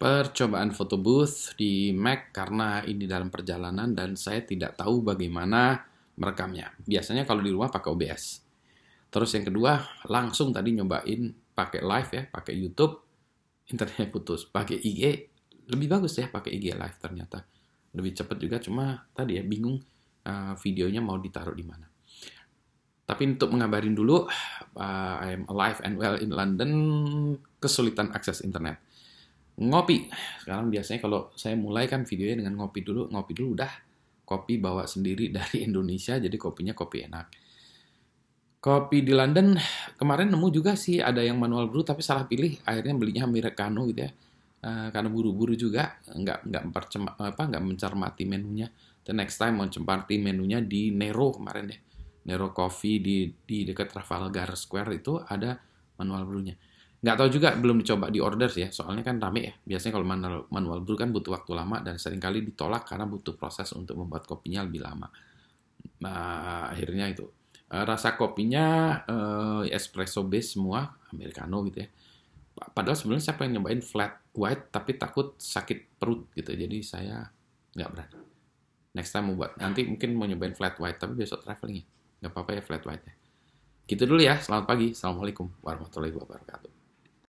percobaan foto booth di Mac karena ini dalam perjalanan dan saya tidak tahu bagaimana merekamnya. Biasanya kalau di rumah pakai OBS. Terus yang kedua, langsung tadi nyobain pakai live ya, pakai YouTube, internetnya putus. Pakai IG, lebih bagus ya pakai IG live ternyata. Lebih cepat juga, cuma tadi ya bingung uh, videonya mau ditaruh di mana. Tapi untuk mengabarin dulu, uh, I am alive and well in London, kesulitan akses internet ngopi. Sekarang biasanya kalau saya mulai kan videonya dengan ngopi dulu, ngopi dulu udah. Kopi bawa sendiri dari Indonesia, jadi kopinya kopi enak. Kopi di London kemarin nemu juga sih ada yang manual brew tapi salah pilih, akhirnya belinya merek Kano gitu ya. Uh, karena buru-buru juga nggak nggak apa nggak mencermati menunya. The next time mencermati menunya di Nero kemarin deh. Nero Coffee di di dekat Trafalgar Square itu ada manual brewnya Nggak tahu juga, belum dicoba di order ya, soalnya kan rame ya. Biasanya kalau manual, manual brew kan butuh waktu lama dan seringkali ditolak karena butuh proses untuk membuat kopinya lebih lama. Nah, akhirnya itu. Eh, rasa kopinya eh, espresso base semua, americano gitu ya. Padahal sebenarnya saya pengen nyobain flat white, tapi takut sakit perut gitu. Jadi saya nggak berani. Next time mau buat. Nanti mungkin mau nyobain flat white, tapi besok traveling ya. Nggak apa-apa ya flat white ya. Gitu dulu ya. Selamat pagi. Assalamualaikum warahmatullahi wabarakatuh.